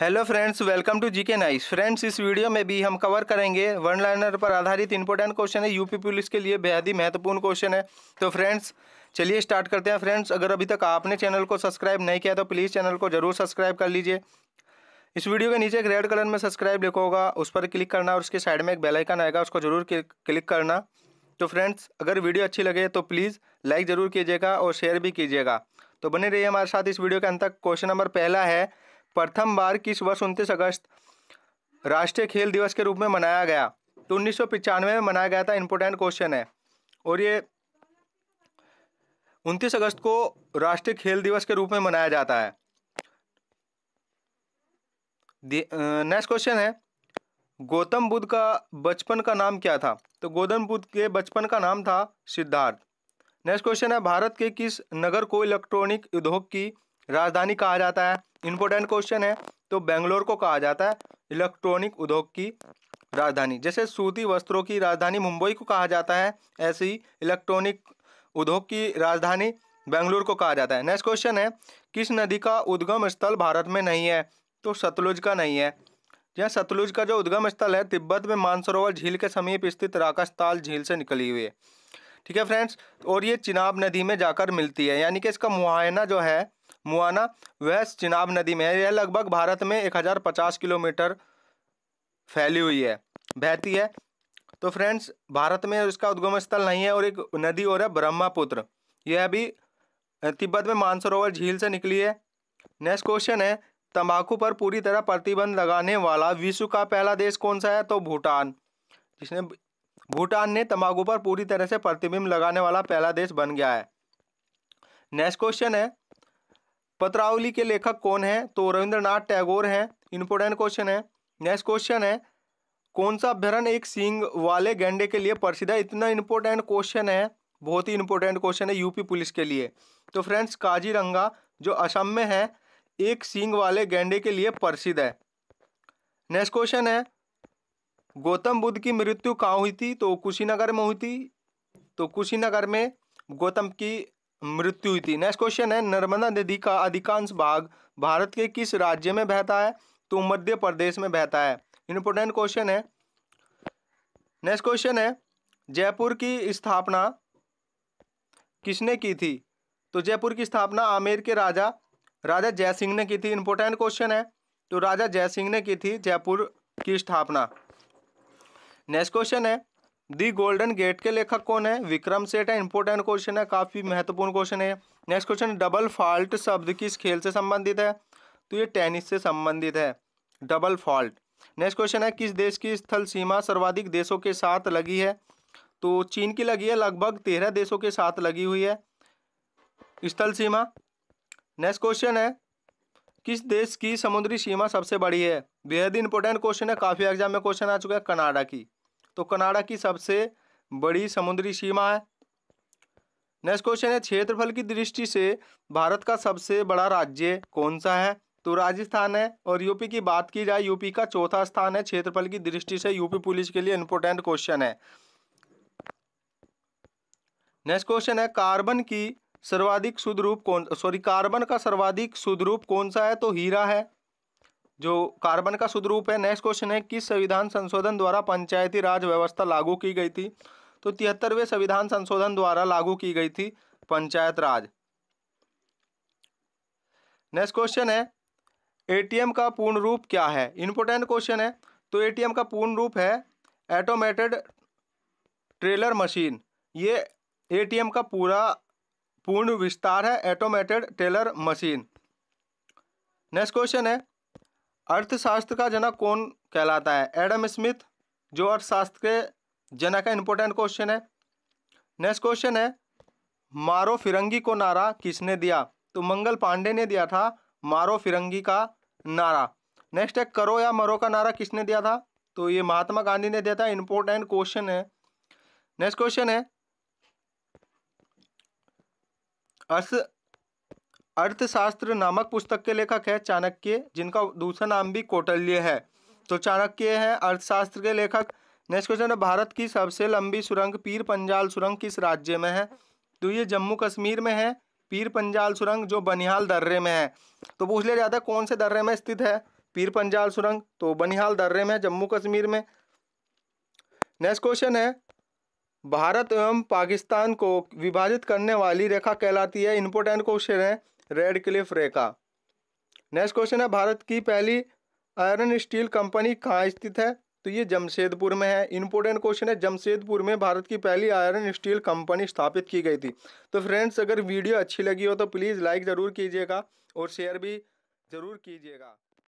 hello friends welcome to GK nice friends इस video में भी हम कवर करेंगे वन लाइनर पर आधारित इंपॉर्टेंट क्वेश्चन है यूपी पुलिस के लिए बेहद ही महत्वपूर्ण क्वेश्चन है तो फ्रेंड्स चलिए स्टार्ट करते हैं फ्रेंड्स अगर अभी तक आपने चैनल को सब्सक्राइब नहीं किया तो प्लीज़ चैनल को जरूर सब्सक्राइब कर लीजिए इस वीडियो के नीचे एक रेड कलर में सब्सक्राइब लिखो होगा उस पर क्लिक करना और उसके साइड में एक बेलाइकन आएगा उसको जरूर क्लिक करना तो फ्रेंड्स अगर वीडियो अच्छी लगे तो प्लीज़ लाइक ज़रूर कीजिएगा और शेयर भी कीजिएगा तो बने रहिए हमारे साथ इस वीडियो के अंत तक क्वेश्चन नंबर पहला है प्रथम बार किस वर्ष उनतीस अगस्त राष्ट्रीय खेल दिवस के रूप में मनाया गया तो उन्नीस में मनाया गया था इम्पोर्टेंट क्वेश्चन है और ये उनतीस अगस्त को राष्ट्रीय खेल दिवस के रूप में मनाया जाता है नेक्स्ट क्वेश्चन है गौतम बुद्ध का बचपन का नाम क्या था तो गौतम बुद्ध के बचपन का नाम था सिद्धार्थ नेक्स्ट क्वेश्चन है भारत के किस नगर को इलेक्ट्रॉनिक उद्योग की राजधानी कहा जाता है इम्पोर्टेंट क्वेश्चन है तो बेंगलोर को कहा जाता है इलेक्ट्रॉनिक उद्योग की राजधानी जैसे सूती वस्त्रों की राजधानी मुंबई को कहा जाता है ऐसे ही इलेक्ट्रॉनिक उद्योग की राजधानी बेंगलोर को कहा जाता है नेक्स्ट क्वेश्चन है किस नदी का उद्गम स्थल भारत में नहीं है तो सतलुज का नहीं है यह सतलुज का जो उद्गम स्थल है तिब्बत में मानसरोवर झील के समीप स्थित राकाशताल झील से निकली हुई है ठीक है फ्रेंड्स और ये चिनाब नदी में जाकर मिलती है यानी कि इसका मुआयना जो है मुआना वह चिनाब नदी में है यह लगभग भारत में 1050 किलोमीटर फैली हुई है बहती है तो फ्रेंड्स भारत में इसका उद्गम स्थल नहीं है और एक नदी और है ब्रह्मपुत्र यह भी तिब्बत में मानसरोवर झील से निकली है नेक्स्ट क्वेश्चन है तंबाकू पर पूरी तरह प्रतिबंध लगाने वाला विश्व का पहला देश कौन सा है तो भूटान जिसने भूटान ने तंबाकू पर पूरी तरह से प्रतिबिंब लगाने वाला पहला देश बन गया है नेक्स्ट क्वेश्चन है पत्रावली के लेखक कौन है तो रविंद्रनाथ टैगोर हैं इंपोर्टेंट क्वेश्चन है नेक्स्ट क्वेश्चन है कौन सा अभ्यारण एक सींग वाले गेंडे के लिए प्रसिद्ध है इतना इंपॉर्टेंट क्वेश्चन है बहुत ही इंपॉर्टेंट क्वेश्चन है यूपी पुलिस के लिए तो फ्रेंड्स काजीरंगा जो असम में है एक सींग वाले गेंडे के लिए प्रसिद्ध है नेक्स्ट क्वेश्चन है गौतम बुद्ध की मृत्यु कहाँ हुई थी तो कुशीनगर में हुई थी तो कुशीनगर में गौतम की मृत्यु थी नेक्स्ट क्वेश्चन है नर्मदा नदी का अधिकांश भाग भारत के किस राज्य में बहता है तो मध्य प्रदेश में बहता है इंपोर्टेंट क्वेश्चन है नेक्स्ट क्वेश्चन है जयपुर की स्थापना किसने की थी तो जयपुर की स्थापना आमेर के राजा राजा जयसिंह ने की थी इंपोर्टेंट क्वेश्चन है तो राजा जयसिंह ने की थी जयपुर की स्थापना नेक्स्ट क्वेश्चन है दी गोल्डन गेट के लेखक कौन है विक्रम सेठ है इंपॉर्टेंट क्वेश्चन है काफ़ी महत्वपूर्ण क्वेश्चन है नेक्स्ट क्वेश्चन डबल फॉल्ट शब्द किस खेल से संबंधित है तो ये टेनिस से संबंधित है डबल फॉल्ट नेक्स्ट क्वेश्चन है किस देश की स्थल सीमा सर्वाधिक देशों के साथ लगी है तो चीन की लगी है लगभग तेरह देशों के साथ लगी हुई है स्थल सीमा नेक्स्ट क्वेश्चन है किस देश की समुद्री सीमा सबसे बड़ी है बेहद इंपॉर्टेंट क्वेश्चन है काफ़ी एग्जाम में क्वेश्चन आ चुका है कनाडा की तो कनाडा की सबसे बड़ी समुद्री सीमा है नेक्स्ट क्वेश्चन है क्षेत्रफल की दृष्टि से भारत का सबसे बड़ा राज्य कौन सा है तो राजस्थान है और यूपी की बात की जाए यूपी का चौथा स्थान है क्षेत्रफल की दृष्टि से यूपी पुलिस के लिए इंपोर्टेंट क्वेश्चन है नेक्स्ट क्वेश्चन है कार्बन की सर्वाधिक शुद्ध रूप कौन सॉरी कार्बन का सर्वाधिक शुद्ध रूप कौन सा है तो हीरा है जो कार्बन का शुद्ध रूप है नेक्स्ट क्वेश्चन है किस संविधान संशोधन द्वारा पंचायती राज व्यवस्था लागू की गई थी तो तिहत्तरवें संविधान संशोधन द्वारा लागू की गई थी पंचायत राज नेक्स्ट क्वेश्चन है एटीएम का पूर्ण रूप क्या है इंपोर्टेंट क्वेश्चन है तो एटीएम का पूर्ण रूप है ऑटोमेटेड ट्रेलर मशीन ये एटीएम का पूरा पूर्ण विस्तार है automated trailer machine next question है अर्थशास्त्र का जनक कौन कहलाता है एडम स्मिथ जो अर्थशास्त्र के जनक है इंपॉर्टेंट क्वेश्चन है नेक्स्ट क्वेश्चन है मारो फिरंगी को नारा किसने दिया तो मंगल पांडे ने दिया था मारो फिरंगी का नारा नेक्स्ट है करो या मरो का नारा किसने दिया था तो ये महात्मा गांधी ने दिया था इंपॉर्टेंट क्वेश्चन है नेक्स्ट क्वेश्चन है अर्थ अर्थशास्त्र नामक पुस्तक के लेखक है चाणक्य जिनका दूसरा नाम भी कौटल्य है तो चाणक्य है अर्थशास्त्र के लेखक नेक्स्ट क्वेश्चन है भारत की सबसे लंबी सुरंग पीर पंजाल सुरंग किस राज्य में है तो ये जम्मू कश्मीर में है पीर पंजाल सुरंग जो बनिहाल दर्रे में है तो पूछ लिया जाता है कौन से दर्रे में स्थित है पीर पंजाल सुरंग तो बनिहाल दर्रे में है जम्मू कश्मीर में नेक्स्ट क्वेश्चन है भारत एवं पाकिस्तान को विभाजित करने वाली रेखा कहलाती है इंपोर्टेंट क्वेश्चन है रेड क्लिफ रेखा नेक्स्ट क्वेश्चन है भारत की पहली आयरन स्टील कंपनी कहाँ स्थित है तो ये जमशेदपुर में है इंपॉर्टेंट क्वेश्चन है जमशेदपुर में भारत की पहली आयरन स्टील कंपनी स्थापित की गई थी तो फ्रेंड्स अगर वीडियो अच्छी लगी हो तो प्लीज़ लाइक ज़रूर कीजिएगा और शेयर भी ज़रूर कीजिएगा